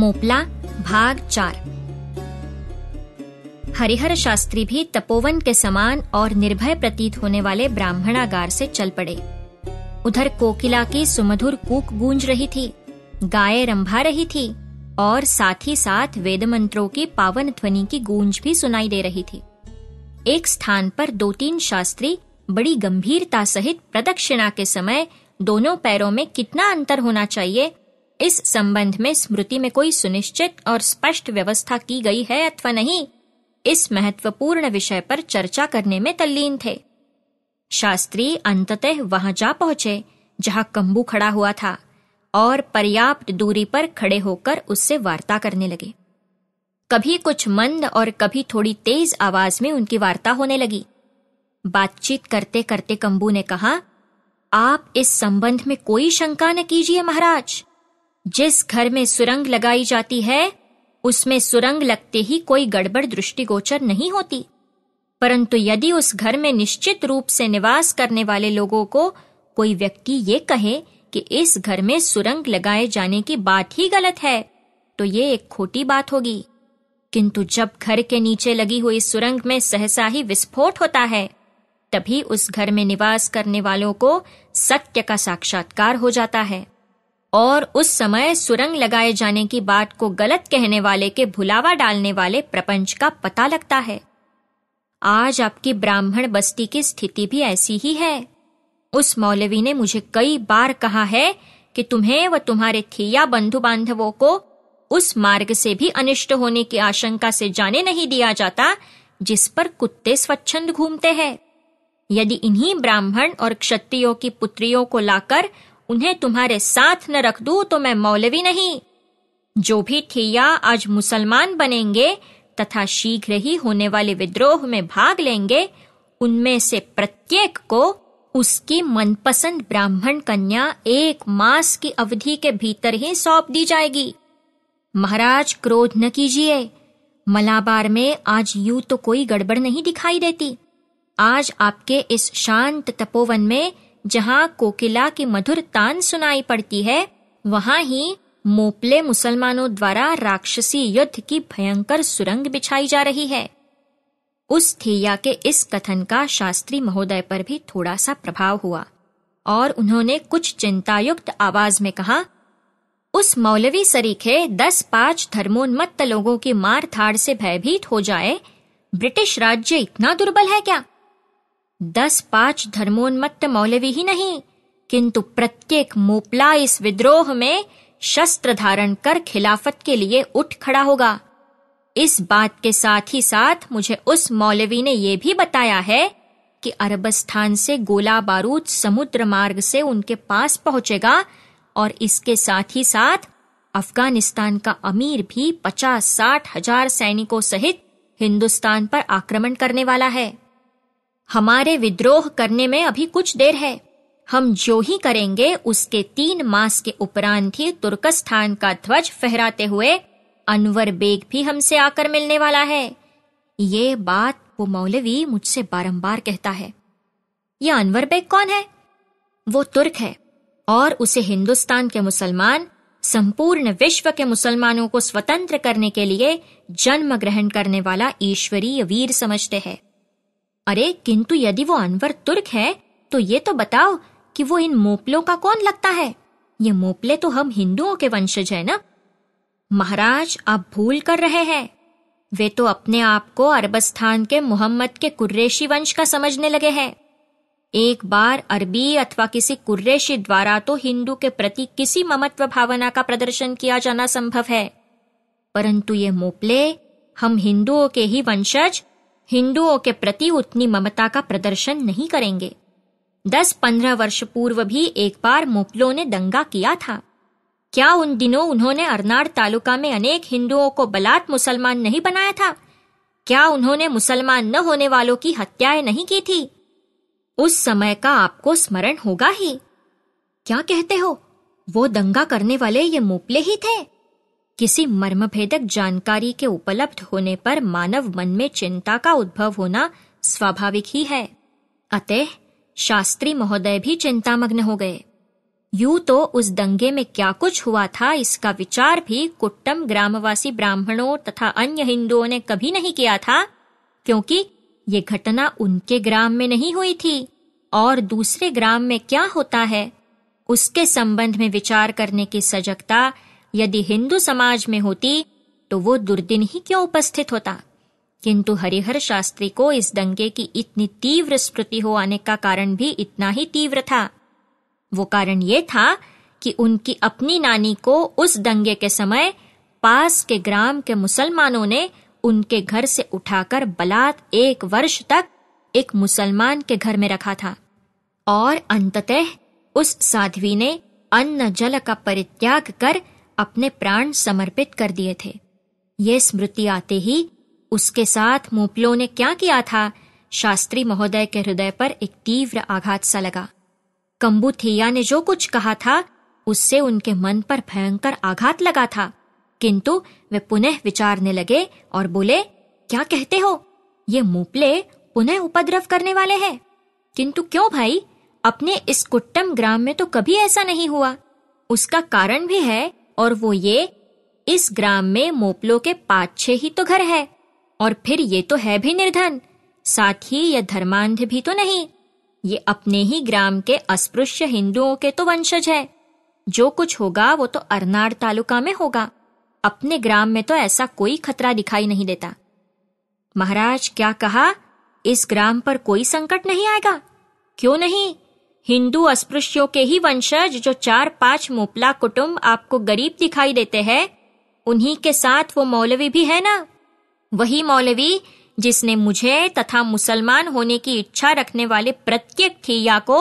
मोपला भाग चार हरिहर शास्त्री भी तपोवन के समान और निर्भय प्रतीत होने वाले ब्राह्मणागार से चल पड़े उधर कोकिला की सुमधुर कूक गूंज रही थी गाय रंभा रही थी और साथ ही साथ वेद मंत्रों की पावन ध्वनि की गूंज भी सुनाई दे रही थी एक स्थान पर दो तीन शास्त्री बड़ी गंभीरता सहित प्रदक्षिणा के समय दोनों पैरों में कितना अंतर होना चाहिए इस संबंध में स्मृति में कोई सुनिश्चित और स्पष्ट व्यवस्था की गई है अथवा नहीं इस महत्वपूर्ण विषय पर चर्चा करने में तल्लीन थे शास्त्री अंततः वहां जा पहुंचे जहां कंबू खड़ा हुआ था और पर्याप्त दूरी पर खड़े होकर उससे वार्ता करने लगे कभी कुछ मंद और कभी थोड़ी तेज आवाज में उनकी वार्ता होने लगी बातचीत करते करते कंबू ने कहा आप इस संबंध में कोई शंका न कीजिए महाराज जिस घर में सुरंग लगाई जाती है उसमें सुरंग लगते ही कोई गड़बड़ दृष्टिगोचर नहीं होती परंतु यदि उस घर में निश्चित रूप से निवास करने वाले लोगों को कोई व्यक्ति ये कहे कि इस घर में सुरंग लगाए जाने की बात ही गलत है तो ये एक खोटी बात होगी किंतु जब घर के नीचे लगी हुई सुरंग में सहसा ही विस्फोट होता है तभी उस घर में निवास करने वालों को सत्य का साक्षात्कार हो जाता है और उस समय सुरंग लगाए जाने की बात को गलत कहने वाले के भुलावा डालने वाले प्रपंच का पता लगता है आज आपकी ब्राह्मण बस्ती की स्थिति भी ऐसी ही है उस मौलवी ने मुझे कई बार कहा है कि तुम्हें व तुम्हारे थिया बंधु बांधवों को उस मार्ग से भी अनिष्ट होने की आशंका से जाने नहीं दिया जाता जिस पर कुत्ते स्वच्छंद घूमते हैं यदि इन्हीं ब्राह्मण और क्षत्रियों की पुत्रियों को लाकर उन्हें तुम्हारे साथ न रख दूं तो मैं मौलवी नहीं जो भी थिया आज मुसलमान बनेंगे तथा शीघ्र ही होने वाले विद्रोह में भाग लेंगे उनमें से प्रत्येक को उसकी मनपसंद ब्राह्मण कन्या एक मास की अवधि के भीतर ही सौंप दी जाएगी महाराज क्रोध न कीजिए मलाबार में आज यूं तो कोई गड़बड़ नहीं दिखाई देती आज आपके इस शांत तपोवन में जहाँ कोकिला की मधुर तान सुनाई पड़ती है वहाँ ही मोपले मुसलमानों द्वारा राक्षसी युद्ध की भयंकर सुरंग बिछाई जा रही है उस थेया के इस कथन का शास्त्री महोदय पर भी थोड़ा सा प्रभाव हुआ और उन्होंने कुछ चिंतायुक्त आवाज में कहा उस मौलवी सरीखे दस पांच धर्मोन्मत्त लोगों की मार धाड़ से भयभीत हो जाए ब्रिटिश राज्य इतना दुर्बल है क्या दस पांच धर्मोन्मत्त मौलवी ही नहीं किंतु प्रत्येक मोपला इस विद्रोह में शस्त्र धारण कर खिलाफत के लिए उठ खड़ा होगा इस बात के साथ ही साथ मुझे उस मौलवी ने यह भी बताया है कि अरबस्थान से गोला बारूद समुद्र मार्ग से उनके पास पहुंचेगा और इसके साथ ही साथ अफगानिस्तान का अमीर भी पचास साठ हजार सैनिकों सहित हिंदुस्तान पर आक्रमण करने वाला है हमारे विद्रोह करने में अभी कुछ देर है हम जो ही करेंगे उसके तीन मास के उपरांत ही तुर्कस्थान का ध्वज फहराते हुए अनवर बेग भी हमसे आकर मिलने वाला है ये बात वो मौलवी मुझसे बारंबार कहता है ये अनवर बेग कौन है वो तुर्क है और उसे हिंदुस्तान के मुसलमान संपूर्ण विश्व के मुसलमानों को स्वतंत्र करने के लिए जन्म ग्रहण करने वाला ईश्वरीय वीर समझते हैं अरे किंतु यदि वो अनवर तुर्क है तो ये तो बताओ कि वो इन मोपलों का कौन लगता है ये मोपले तो हम हिंदुओं के वंशज है ना महाराज आप भूल कर रहे हैं वे तो अपने आप को अरबस्थान के मोहम्मद के कुर्रेशी वंश का समझने लगे हैं एक बार अरबी अथवा किसी कुर्रेशी द्वारा तो हिंदू के प्रति किसी ममत्व भावना का प्रदर्शन किया जाना संभव है परंतु ये मोपले हम हिंदुओं के ही वंशज हिंदुओं के प्रति उतनी ममता का प्रदर्शन नहीं करेंगे दस पंद्रह वर्ष पूर्व भी एक बार मुगलों ने दंगा किया था क्या उन दिनों उन्होंने अरनाड तालुका में अनेक हिंदुओं को बलात् मुसलमान नहीं बनाया था क्या उन्होंने मुसलमान न होने वालों की हत्याएं नहीं की थी उस समय का आपको स्मरण होगा ही क्या कहते हो वो दंगा करने वाले ये मोपले ही थे किसी मर्मभेदक जानकारी के उपलब्ध होने पर मानव मन में चिंता का उद्भव होना स्वाभाविक ही है अतः शास्त्री महोदय भी चिंतामग्न हो गए यू तो उस दंगे में क्या कुछ हुआ था इसका विचार भी कुट्टम ग्रामवासी ब्राह्मणों तथा अन्य हिंदुओं ने कभी नहीं किया था क्योंकि ये घटना उनके ग्राम में नहीं हुई थी और दूसरे ग्राम में क्या होता है उसके संबंध में विचार करने की सजगता यदि हिंदू समाज में होती तो वो दुर्दिन ही क्यों उपस्थित होता किंतु हरिहर शास्त्री को इस दंगे की इतनी तीव्र स्मृति हो आने का कारण भी इतना ही तीव्र था वो कारण ये था कि उनकी अपनी नानी को उस दंगे के समय पास के ग्राम के मुसलमानों ने उनके घर से उठाकर बलात् एक वर्ष तक एक मुसलमान के घर में रखा था और अंततः उस साध्वी ने अन्न जल का परित्याग कर अपने प्राण समर्पित कर दिए थे ये स्मृति आते ही उसके साथ मोपलो ने क्या किया था शास्त्री महोदय के हृदय पर एक तीव्र आघात सा लगा कंबुथिया ने जो कुछ कहा था उससे उनके मन पर भयंकर आघात लगा था किंतु वे पुनः विचारने लगे और बोले क्या कहते हो ये मुपले पुनः उपद्रव करने वाले हैं किंतु क्यों भाई अपने इस कुट्टम ग्राम में तो कभी ऐसा नहीं हुआ उसका कारण भी है और वो ये इस ग्राम में मोपलो के पांच छह ही तो घर है और फिर ये तो है भी निर्धन साथ ही यह धर्मांध भी तो नहीं ये अपने ही ग्राम के अस्पृश्य हिंदुओं के तो वंशज है जो कुछ होगा वो तो अरनाड तालुका में होगा अपने ग्राम में तो ऐसा कोई खतरा दिखाई नहीं देता महाराज क्या कहा इस ग्राम पर कोई संकट नहीं आएगा क्यों नहीं हिंदू अस्पृश्यों के ही वंशज जो चार पांच मोपला कुटुंब आपको गरीब दिखाई देते हैं उन्हीं के साथ वो मौलवी भी है ना वही मौलवी जिसने मुझे तथा मुसलमान होने की इच्छा रखने वाले प्रत्येक थिया को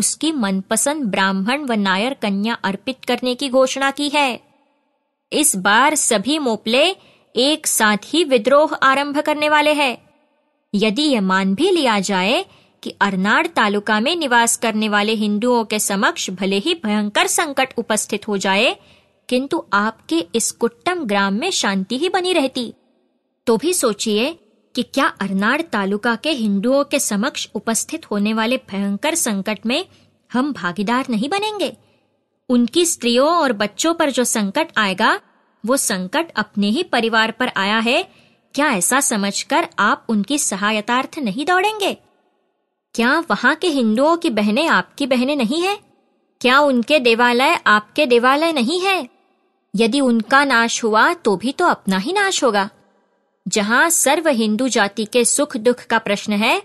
उसकी मनपसंद ब्राह्मण व नायर कन्या अर्पित करने की घोषणा की है इस बार सभी मोपले एक साथ ही विद्रोह आरंभ करने वाले हैं यदि यह मान भी लिया जाए कि अरनाड़ तालुका में निवास करने वाले हिंदुओं के समक्ष भले ही भयंकर संकट उपस्थित हो जाए किंतु आपके इस कुट्टम ग्राम में शांति ही बनी रहती तो भी सोचिए कि क्या अरनाड़ तालुका के हिंदुओं के समक्ष उपस्थित होने वाले भयंकर संकट में हम भागीदार नहीं बनेंगे उनकी स्त्रियों और बच्चों पर जो संकट आएगा वो संकट अपने ही परिवार पर आया है क्या ऐसा समझकर आप उनकी सहायतार्थ नहीं दौड़ेंगे क्या वहां के हिंदुओं की बहनें आपकी बहनें नहीं है क्या उनके देवालय आपके देवालय नहीं है यदि उनका नाश हुआ तो भी तो अपना ही नाश होगा जहां सर्व हिंदू जाति के सुख दुख का प्रश्न है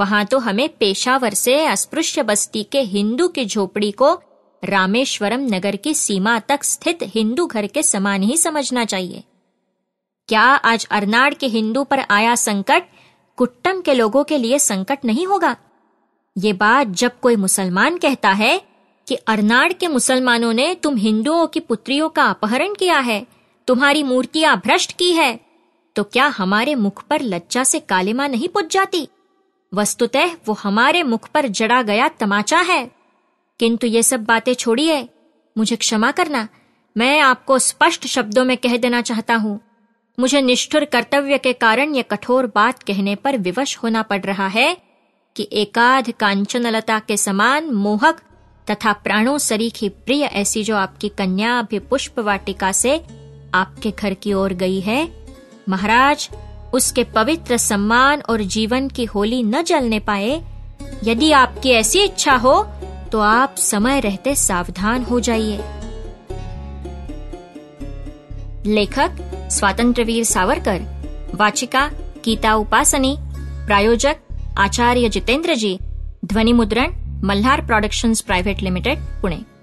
वहां तो हमें पेशावर से अस्पृश्य बस्ती के हिंदू की झोपड़ी को रामेश्वरम नगर की सीमा तक स्थित हिंदू घर के समान ही समझना चाहिए क्या आज अरनाड के हिंदू पर आया संकट कुट्टम के लोगों के लिए संकट नहीं होगा ये बात जब कोई मुसलमान कहता है कि अर्नाड के मुसलमानों ने तुम हिंदुओं की पुत्रियों का अपहरण किया है तुम्हारी मूर्तियां भ्रष्ट की है तो क्या हमारे मुख पर लज्जा से कालिमा नहीं पुज जाती वस्तुतः वो हमारे मुख पर जड़ा गया तमाचा है किंतु ये सब बातें छोड़िए मुझे क्षमा करना मैं आपको स्पष्ट शब्दों में कह देना चाहता हूं मुझे निष्ठुर कर्तव्य के कारण यह कठोर बात कहने पर विवश होना पड़ रहा है कि एकाध कांचनलता के समान मोहक तथा प्राणों सरीखी प्रिय ऐसी जो आपकी कन्या अभी पुष्प वाटिका से आपके घर की ओर गई है महाराज उसके पवित्र सम्मान और जीवन की होली न जलने पाए यदि आपकी ऐसी इच्छा हो तो आप समय रहते सावधान हो जाइए लेखक स्वातंत्र वीर सावरकर वाचिका गीता उपासनी प्रायोजक आचार्य जितेंद्र जी ध्वनिमुद्रण Malhar productions private limited Pune